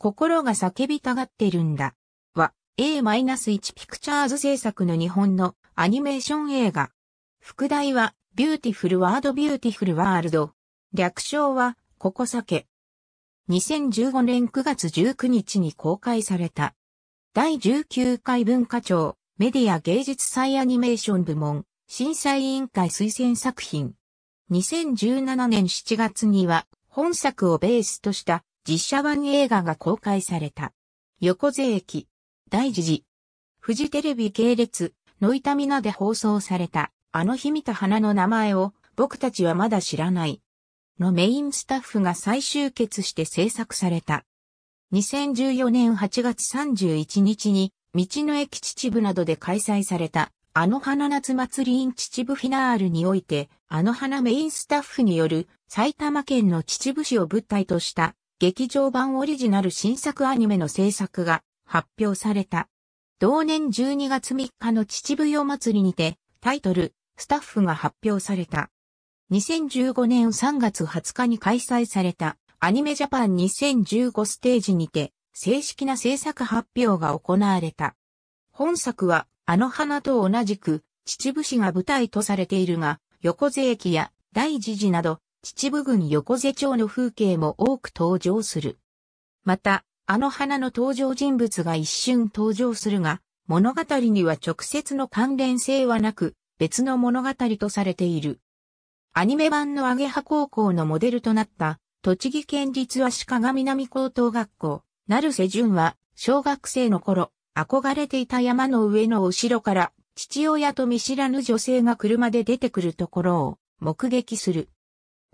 心が叫びたがってるんだ。は、A-1 ピクチャーズ制作の日本のアニメーション映画。副題は、ビューティフルワードビューティフルワールド。略称は、ここ酒。2015年9月19日に公開された。第19回文化庁メディア芸術祭アニメーション部門審査委員会推薦作品。2017年7月には本作をベースとした実写版映画が公開された。横瀬駅、大事寺。富士テレビ系列、ノイタミナで放送された、あの日見た花の名前を、僕たちはまだ知らない。のメインスタッフが再集結して制作された。2014年8月31日に、道の駅秩父などで開催された、あの花夏祭り in 秩父フィナールにおいて、あの花メインスタッフによる埼玉県の秩父市を物体とした劇場版オリジナル新作アニメの制作が発表された。同年12月3日の秩父夜祭りにて、タイトル、スタッフが発表された。2015年3月20日に開催されたアニメジャパン2015ステージにて、正式な制作発表が行われた。本作は、あの花と同じく、秩父市が舞台とされているが、横瀬駅や大慈寺など、秩父郡横瀬町の風景も多く登場する。また、あの花の登場人物が一瞬登場するが、物語には直接の関連性はなく、別の物語とされている。アニメ版のアゲハ高校のモデルとなった、栃木県立足利南高等学校、成瀬淳は、小学生の頃、憧れていた山の上のお城から、父親と見知らぬ女性が車で出てくるところを目撃する。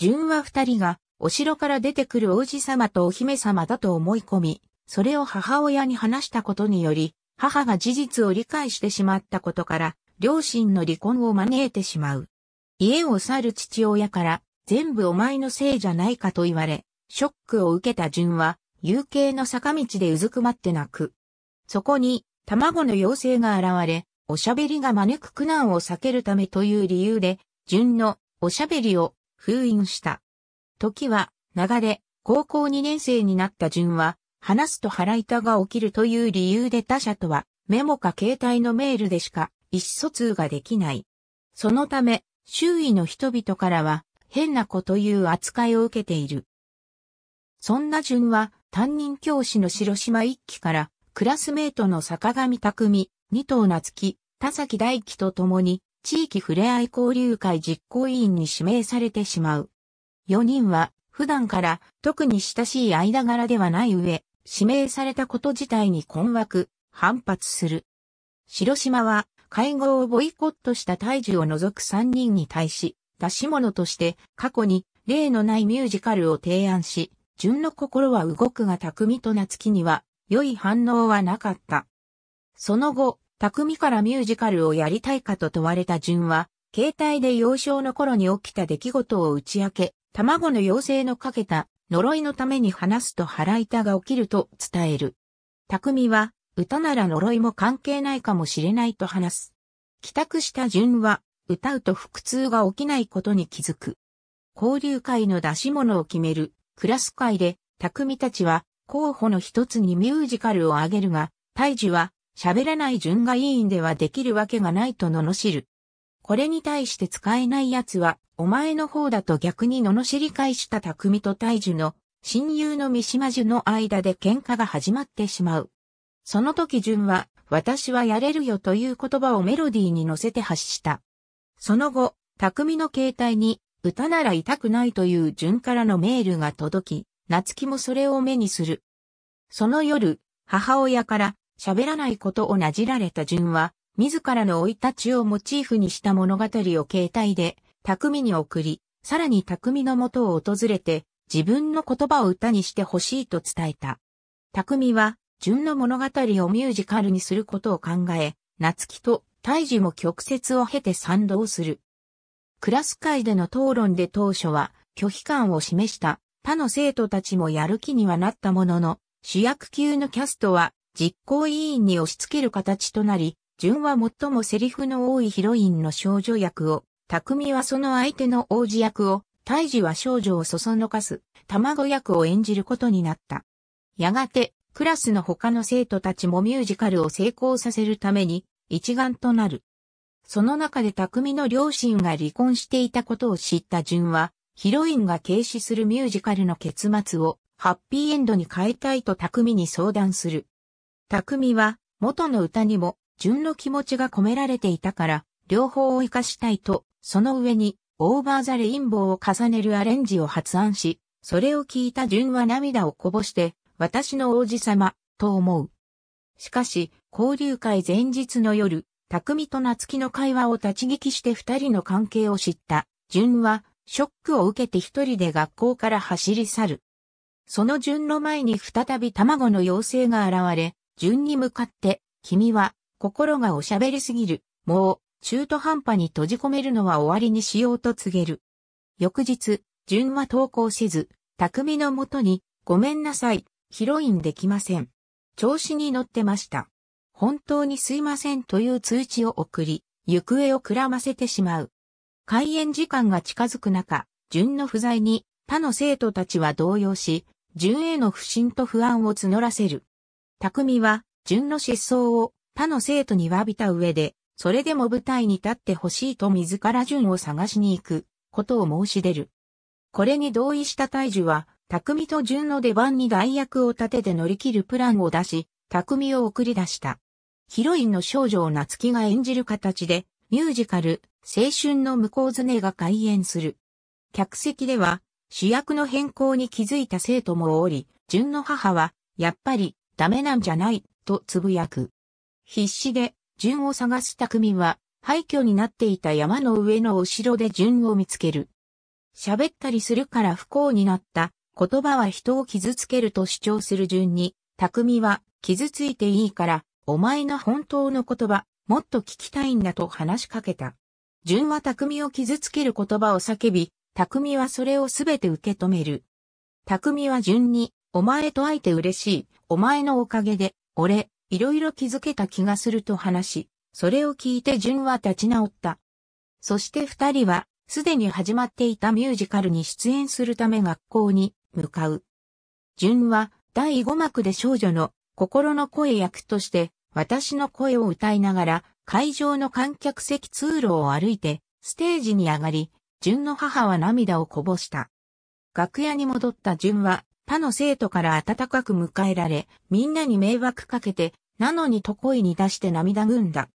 純は二人が、お城から出てくる王子様とお姫様だと思い込み、それを母親に話したことにより、母が事実を理解してしまったことから、両親の離婚を招いてしまう。家を去る父親から、全部お前のせいじゃないかと言われ、ショックを受けた純は、有形の坂道でうずくまって泣く。そこに、卵の妖精が現れ、おしゃべりが招く苦難を避けるためという理由で、純のおしゃべりを封印した。時は流れ、高校2年生になった順は、話すと腹痛が起きるという理由で他者とはメモか携帯のメールでしか意思疎通ができない。そのため、周囲の人々からは変な子という扱いを受けている。そんな順は担任教師の白島一期からクラスメートの坂上匠、二藤夏樹、田崎大輝と共に地域ふれあい交流会実行委員に指名されてしまう。4人は普段から特に親しい間柄ではない上、指名されたこと自体に困惑、反発する。広島は会合をボイコットした大樹を除く3人に対し、出し物として過去に例のないミュージカルを提案し、純の心は動くが巧みと夏樹には良い反応はなかった。その後、匠からミュージカルをやりたいかと問われた順は、携帯で幼少の頃に起きた出来事を打ち明け、卵の妖精のかけた呪いのために話すと腹板が起きると伝える。匠は、歌なら呪いも関係ないかもしれないと話す。帰宅した順は、歌うと腹痛が起きないことに気づく。交流会の出し物を決める、クラス会で、匠たちは、候補の一つにミュージカルをあげるが、大樹は、喋らない順がいいんではできるわけがないと罵る。これに対して使えない奴は、お前の方だと逆に罵り返した匠と大樹の、親友の三島樹の間で喧嘩が始まってしまう。その時順は、私はやれるよという言葉をメロディーに乗せて発した。その後、匠の携帯に、歌なら痛くないという順からのメールが届き、夏希もそれを目にする。その夜、母親から喋らないことをなじられた順は、自らの生い立ちをモチーフにした物語を携帯で、匠に送り、さらに匠のもとを訪れて、自分の言葉を歌にしてほしいと伝えた。匠は、順の物語をミュージカルにすることを考え、夏希と大樹も曲折を経て賛同する。クラス会での討論で当初は、拒否感を示した他の生徒たちもやる気にはなったものの、主役級のキャストは実行委員に押し付ける形となり、純は最もセリフの多いヒロインの少女役を、匠はその相手の王子役を、大事は少女をそそのかす、卵役を演じることになった。やがて、クラスの他の生徒たちもミュージカルを成功させるために、一丸となる。その中で匠の両親が離婚していたことを知った純は、ヒロインが軽視するミュージカルの結末をハッピーエンドに変えたいと匠に相談する。匠は、元の歌にも、純の気持ちが込められていたから、両方を活かしたいと、その上に、オーバーザレインボーを重ねるアレンジを発案し、それを聞いた純は涙をこぼして、私の王子様、と思う。しかし、交流会前日の夜、匠と夏希の会話を立ち聞きして二人の関係を知った、純は、ショックを受けて一人で学校から走り去る。その純の前に再び卵の妖精が現れ、順に向かって、君は、心がおしゃべりすぎる、もう、中途半端に閉じ込めるのは終わりにしようと告げる。翌日、順は投稿せず、匠のもとに、ごめんなさい、ヒロインできません。調子に乗ってました。本当にすいませんという通知を送り、行方をくらませてしまう。開演時間が近づく中、順の不在に他の生徒たちは動揺し、順への不信と不安を募らせる。匠は、純の失踪を他の生徒に詫びた上で、それでも舞台に立ってほしいと自ら純を探しに行くことを申し出る。これに同意した大樹は、匠と純の出番に代役を立てて乗り切るプランを出し、匠を送り出した。ヒロインの少女を夏木が演じる形で、ミュージカル、青春の向こうずねが開演する。客席では、主役の変更に気づいた生徒もおり、純の母は、やっぱり、ダメなんじゃない、とつぶやく。必死で、順を探す匠は、廃墟になっていた山の上の後ろで順を見つける。喋ったりするから不幸になった、言葉は人を傷つけると主張する順に、匠は、傷ついていいから、お前の本当の言葉、もっと聞きたいんだと話しかけた。順は匠を傷つける言葉を叫び、匠はそれをすべて受け止める。匠は順に、お前と会えて嬉しい。お前のおかげで、俺、いろいろ気づけた気がすると話し、それを聞いて純は立ち直った。そして二人は、すでに始まっていたミュージカルに出演するため学校に向かう。純は、第5幕で少女の心の声役として、私の声を歌いながら、会場の観客席通路を歩いて、ステージに上がり、純の母は涙をこぼした。楽屋に戻った純は、他の生徒から温かく迎えられ、みんなに迷惑かけて、なのにと声に出して涙ぐんだ。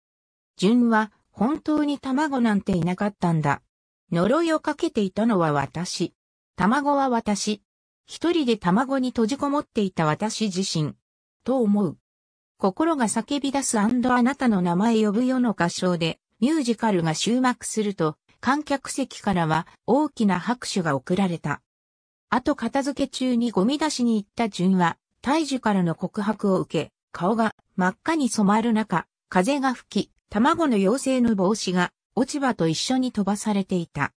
純は、本当に卵なんていなかったんだ。呪いをかけていたのは私。卵は私。一人で卵に閉じこもっていた私自身。と思う。心が叫び出すあなたの名前呼ぶよの合唱で、ミュージカルが終幕すると、観客席からは大きな拍手が送られた。あと片付け中にゴミ出しに行った順は、大樹からの告白を受け、顔が真っ赤に染まる中、風が吹き、卵の妖精の帽子が落ち葉と一緒に飛ばされていた。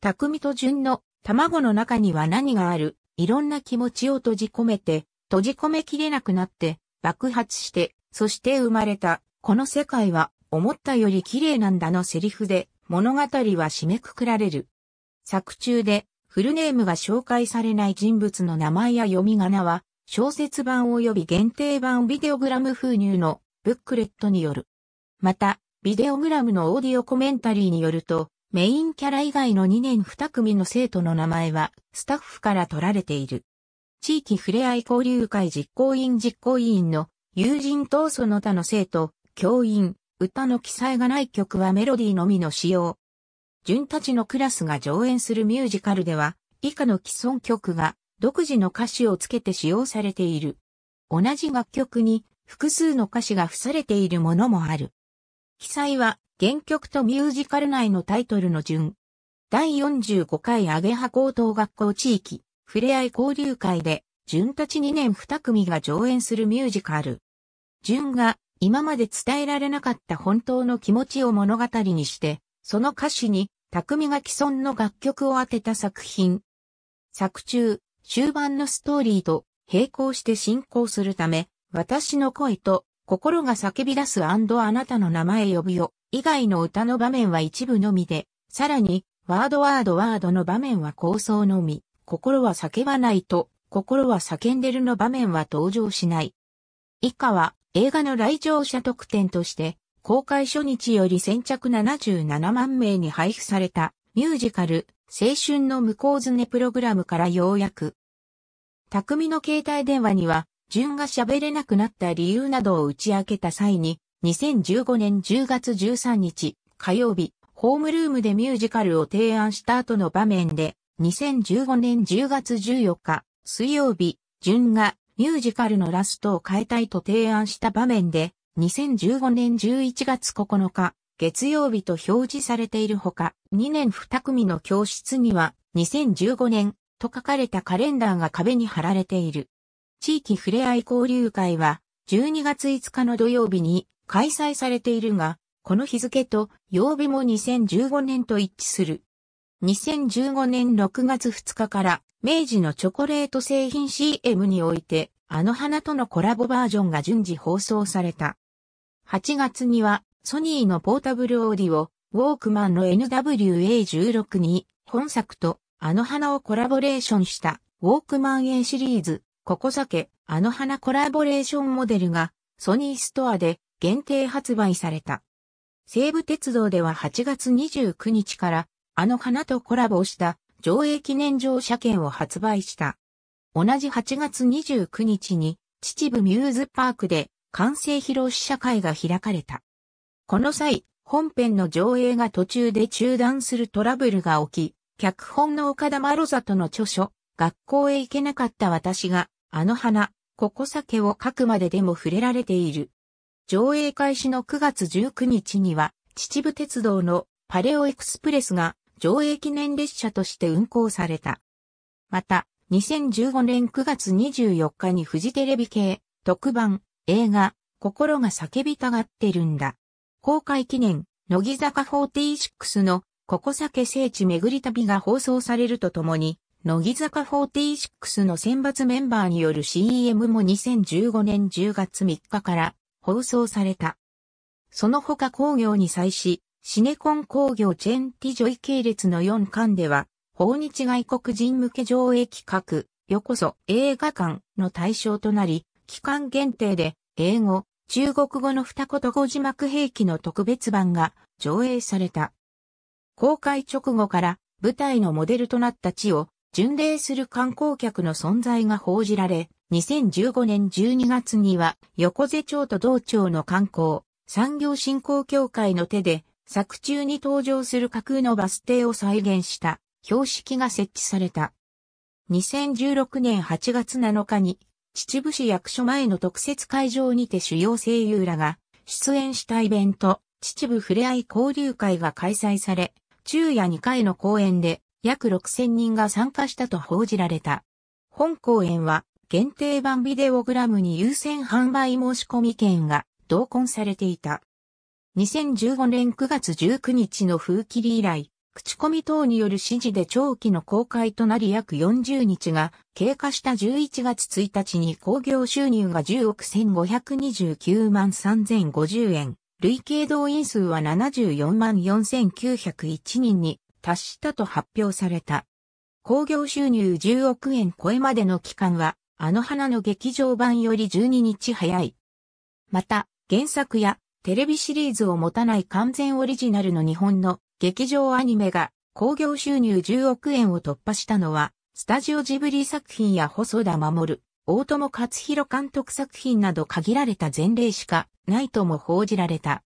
匠と順の卵の中には何がある、いろんな気持ちを閉じ込めて、閉じ込めきれなくなって、爆発して、そして生まれた、この世界は思ったより綺麗なんだのセリフで物語は締めくくられる。作中でフルネームは紹介されない人物の名前や読み仮名は、小説版及び限定版ビデオグラム封入のブックレットによる。また、ビデオグラムのオーディオコメンタリーによると、メインキャラ以外の2年2組の生徒の名前はスタッフから取られている。地域ふれあい交流会実行委員実行委員の友人等その他の生徒、教員、歌の記載がない曲はメロディーのみの使用、純たちのクラスが上演するミュージカルでは、以下の既存曲が独自の歌詞をつけて使用されている。同じ楽曲に複数の歌詞が付されているものもある。記載は原曲とミュージカル内のタイトルの順。第45回アゲハ高等学校地域、ふれあい交流会で、純たち2年2組が上演するミュージカル。純が今まで伝えられなかった本当の気持ちを物語にして、その歌詞に、匠が既存の楽曲を当てた作品。作中、終盤のストーリーと並行して進行するため、私の声と心が叫び出すあなたの名前呼ぶよ以外の歌の場面は一部のみで、さらに、ワードワードワードの場面は構想のみ、心は叫ばないと、心は叫んでるの場面は登場しない。以下は映画の来場者特典として公開初日より先着77万名に配布されたミュージカル、青春の向こうずねプログラムからようやく。匠の携帯電話には、順が喋れなくなった理由などを打ち明けた際に、2015年10月13日、火曜日、ホームルームでミュージカルを提案した後の場面で、2015年10月14日、水曜日、順がミュージカルのラストを変えたいと提案した場面で、2015年11月9日、月曜日と表示されているほか、2年2組の教室には、2015年と書かれたカレンダーが壁に貼られている。地域ふれあい交流会は、12月5日の土曜日に開催されているが、この日付と曜日も2015年と一致する。2015年6月2日から明治のチョコレート製品 CM において、あの花とのコラボバージョンが順次放送された。8月にはソニーのポータブルオーディオ、ウォークマンの NWA16 に本作とあの花をコラボレーションしたウォークマン A シリーズ、ここ酒、あの花コラボレーションモデルがソニーストアで限定発売された。西武鉄道では8月29日からあの花とコラボした上映記念乗車券を発売した。同じ8月29日に秩父ミューズパークで完成披露試写会が開かれた。この際、本編の上映が途中で中断するトラブルが起き、脚本の岡田マロザとの著書、学校へ行けなかった私が、あの花、ここ酒を書くまででも触れられている。上映開始の9月19日には、秩父鉄道のパレオエクスプレスが上映記念列車として運行された。また、2015年9月24日にフジテレビ系特番映画、心が叫びたがってるんだ。公開記念、乃木坂46の、ここ酒聖地巡り旅が放送されるとともに、乃木坂46の選抜メンバーによる CM も2015年10月3日から放送された。その他工業に際し、シネコン工業チェンティジョイ系列の4巻では、訪日外国人向け上映企画、よこそ映画館の対象となり、期間限定で英語、中国語の二言語字幕兵器の特別版が上映された。公開直後から舞台のモデルとなった地を巡礼する観光客の存在が報じられ、2015年12月には横瀬町と道町の観光、産業振興協会の手で作中に登場する架空のバス停を再現した標識が設置された。2016年8月7日に秩父市役所前の特設会場にて主要声優らが出演したイベント、秩父ふれあい交流会が開催され、昼夜2回の公演で約6000人が参加したと報じられた。本公演は限定版ビデオグラムに優先販売申し込み券が同梱されていた。2015年9月19日の風切り以来、口コミ等による指示で長期の公開となり約40日が経過した11月1日に興行収入が10億1529万3050円、累計動員数は74万4901人に達したと発表された。興行収入10億円超えまでの期間は、あの花の劇場版より12日早い。また、原作やテレビシリーズを持たない完全オリジナルの日本の劇場アニメが興行収入10億円を突破したのは、スタジオジブリ作品や細田守、大友克弘監督作品など限られた前例しかないとも報じられた。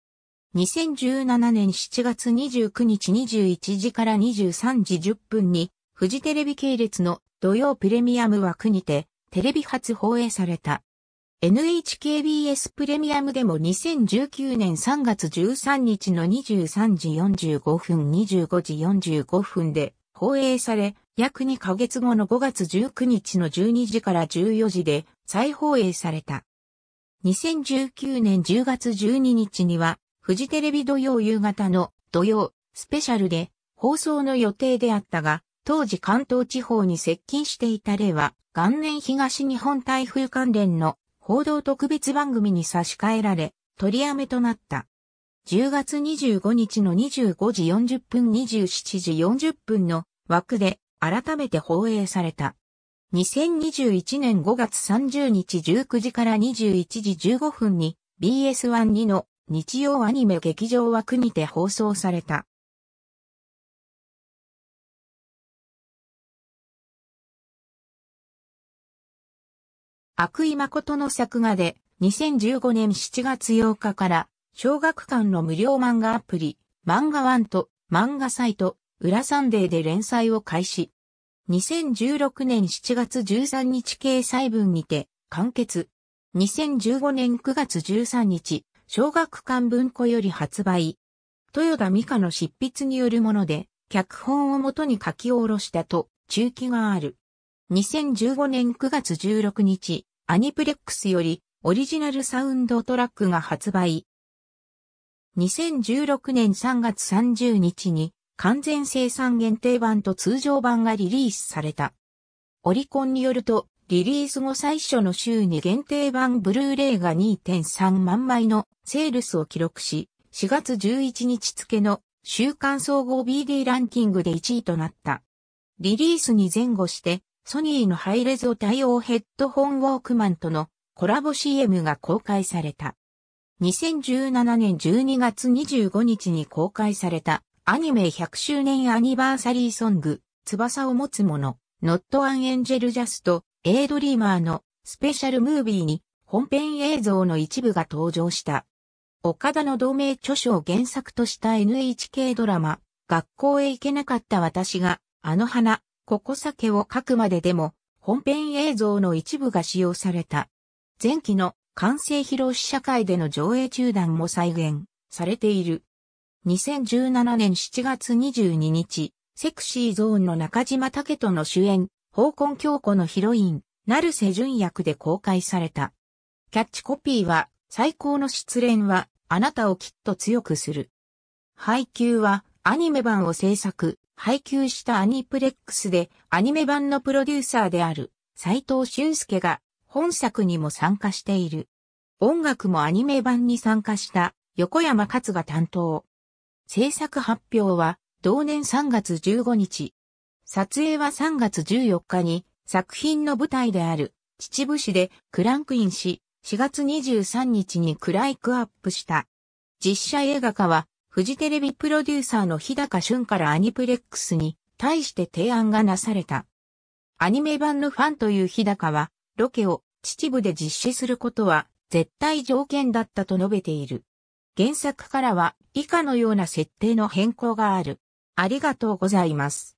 2017年7月29日21時から23時10分に、フジテレビ系列の土曜プレミアム枠にて、テレビ初放映された。NHKBS プレミアムでも2019年3月13日の23時45分25時45分で放映され、約2ヶ月後の5月19日の12時から14時で再放映された。2019年10月12日には、フジテレビ土曜夕方の土曜スペシャルで放送の予定であったが、当時関東地方に接近していた例は、元年東日本台風関連の報道特別番組に差し替えられ、取りやめとなった。10月25日の25時40分27時40分の枠で改めて放映された。2021年5月30日19時から21時15分に BS1 2の日曜アニメ劇場枠にて放送された。悪意誠の作画で、2015年7月8日から、小学館の無料漫画アプリ、漫画ワンと漫画サイト、裏サンデーで連載を開始。2016年7月13日掲載分にて、完結。2015年9月13日、小学館文庫より発売。豊田美香の執筆によるもので、脚本をもとに書き下ろしたと、中期がある。2015年9月16日、アニプレックスよりオリジナルサウンドトラックが発売。2016年3月30日に完全生産限定版と通常版がリリースされた。オリコンによると、リリース後最初の週に限定版ブルーレイが2.3万枚のセールスを記録し、4月11日付の週間総合 BD ランキングで1位となった。リリースに前後してソニーのハイレゾ対応ヘッドホンウォークマンとのコラボ CM が公開された。2017年12月25日に公開されたアニメ100周年アニバーサリーソング、翼を持つ者、Not an Angel Just, A Dreamer のスペシャルムービーに本編映像の一部が登場した。岡田の同名著書を原作とした NHK ドラマ、学校へ行けなかった私が、あの花、ここ酒を書くまででも、本編映像の一部が使用された。前期の完成披露試写会での上映中断も再現されている。2017年7月22日、セクシーゾーンの中島武人の主演、宝根京子のヒロイン、成瀬純役で公開された。キャッチコピーは、最高の失恋は、あなたをきっと強くする。配給は、アニメ版を制作、配給したアニプレックスでアニメ版のプロデューサーである斉藤俊介が本作にも参加している。音楽もアニメ版に参加した横山勝が担当。制作発表は同年3月15日。撮影は3月14日に作品の舞台である秩父市でクランクインし、4月23日にクライクアップした。実写映画化はフジテレビプロデューサーの日高俊からアニプレックスに対して提案がなされた。アニメ版のファンという日高は、ロケを秩父で実施することは絶対条件だったと述べている。原作からは以下のような設定の変更がある。ありがとうございます。